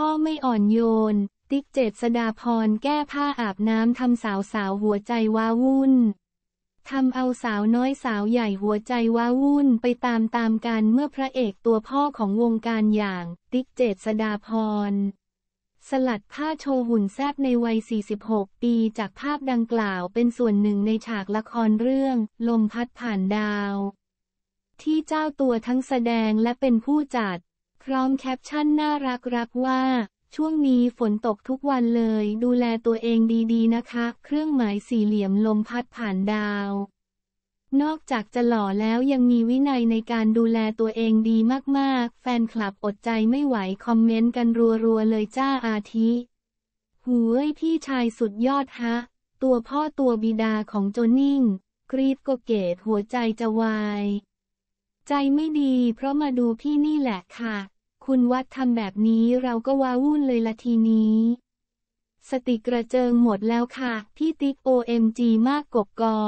พ่อไม่อ่อนโยน ติ๊กเจษดาพรแก้ผ้าอาบน้ำทำสาวสาวหัวใจว้าวุ่นทำเอาสาวน้อยสาวใหญ่หัวใจว้าวุ่นไปตามตามกันเมื่อพระเอกตัวพ่อของวงการอย่าง ติ๊กเจษดาพรสลัดผ้าโชว์หุ่นแซบในวัย 46 ปีจากภาพดังกล่าวเป็นส่วนหนึ่งในฉากละครเรื่อง ลมพัดผ่านดาว ที่เจ้าตัวทั้งแสดงและเป็นผู้จัดพร้อมแคปชั่นน่ารักรักว่า ช่วงนี้ฝนตกทุกวันเลย ดูแลตัวเองดีๆนะคะ เครื่องหมายสี่เหลี่ยมลมพัดผ่านดาว นอกจากจะหล่อแล้วยังมีวินัยในการดูแลตัวเองดีมากๆ แฟนคลับอดใจไม่ไหวคอมเมนต์กันรัวๆเลยจ้าอาทิ หูเอ้ยพี่ชายสุดยอดฮะ ตัวพ่อตัวบิดาของโจนิ่ง กรีดก็เกตหัวใจจะวาย ใจไม่ดี เพราะมาดูพี่นี่แหละค่ะคุณวัดทำแบบนี้เราก็ว้าวุ่นเลยละทีนี้ สติกระเจิงหมดแล้วค่ะพี่ติ๊ก OMG มากกบกอ